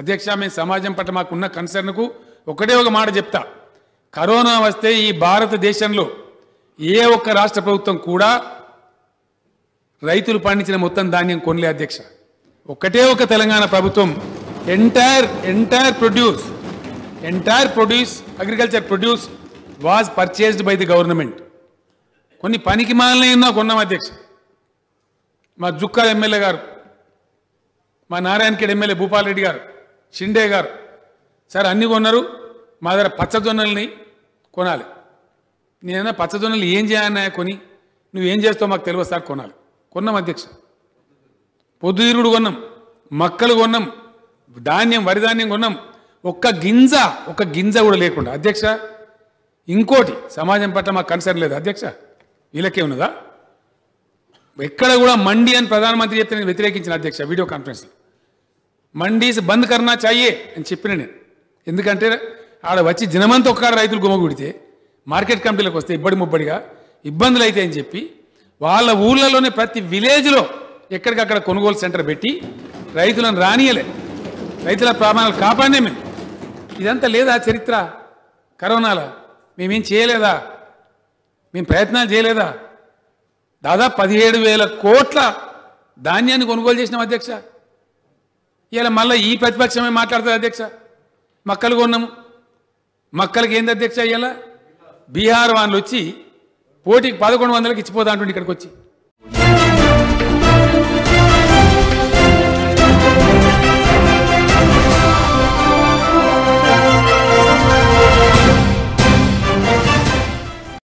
అధ్యక్ష మేము సమాజం పట్ల మాకున్న కన్సర్న్కు ఒకటే ఒక మాట చెప్తా కరోనా వస్తే ఈ భారతదేశంలో ఏ ఒక్క రాష్ట్ర ప్రభుత్వం కూడా రైతులు పండించిన మొత్తం ధాన్యం కొనలే అధ్యక్ష ఒకటే ఒక తెలంగాణ ప్రభుత్వం entire entire produce entire produce agriculture produce was purchased by the government కొన్ని పనికి మాలనే కొన్నాం అధ్యక్ష మా జుక్కా ఎమ్మెల్యే గారు మా నారాయణఖేడ్ ఎమ్మెల్యే భూపాల్ రెడ్డి గారు షిండే గారు సార్ అన్నీ కొన్నారు మా దగ్గర పచ్చజొన్నల్ని కొనాలి నేనైనా పచ్చజొన్నలు ఏం చేయాలన్నా కొని నువ్వేం చేస్తావు మాకు తెలియదు సార్ కొనాలి కొన్నాం అధ్యక్ష పొద్దుతిరుగుడు కొన్నాం మక్కలు కొన్నాం ధాన్యం వరిధాన్యం కొన్నాం ఒక్క గింజ ఒక్క గింజ కూడా లేకుండా అధ్యక్ష ఇంకోటి సమాజం పట్ల మాకు కన్సర్న్ లేదు అధ్యక్ష వీళ్ళకే ఉన్నదా ఎక్కడ కూడా మండి అని ప్రధానమంత్రి చెప్తే నేను వ్యతిరేకించిన అధ్యక్ష వీడియో కాన్ఫరెన్స్లో మండీస్ బంద్ కర్నా చాయే అని చెప్పిన నేను ఎందుకంటే ఆడ వచ్చి దినమంతా ఒక్కడ రైతులు గుమగుడితే మార్కెట్ కంపెనీలకు వస్తే ఇబ్బడి ముబ్బడిగా ఇబ్బందులు అయితే అని చెప్పి వాళ్ళ ఊళ్ళలోనే ప్రతి విలేజ్లో ఎక్కడికక్కడ కొనుగోలు సెంటర్ పెట్టి రైతులను రానియలే రైతుల ప్రాణాలు కాపాడే మేము ఇదంతా లేదా చరిత్ర కరోనాలో మేమేం చేయలేదా మేము ప్రయత్నాలు చేయలేదా దాదాపు పదిహేడు వేల కోట్ల ధాన్యాన్ని కొనుగోలు చేసినాం అధ్యక్ష ఇలా మళ్ళీ ఈ ప్రతిపక్షమే మాట్లాడుతుంది అధ్యక్ష మక్కలు కొన్నాము మక్కలకి ఏంది అధ్యక్ష ఇలా బీహార్ వాళ్ళు వచ్చి పోటీకి పదకొండు వందలకి ఇచ్చిపోతా అంటుండే ఇక్కడికి వచ్చి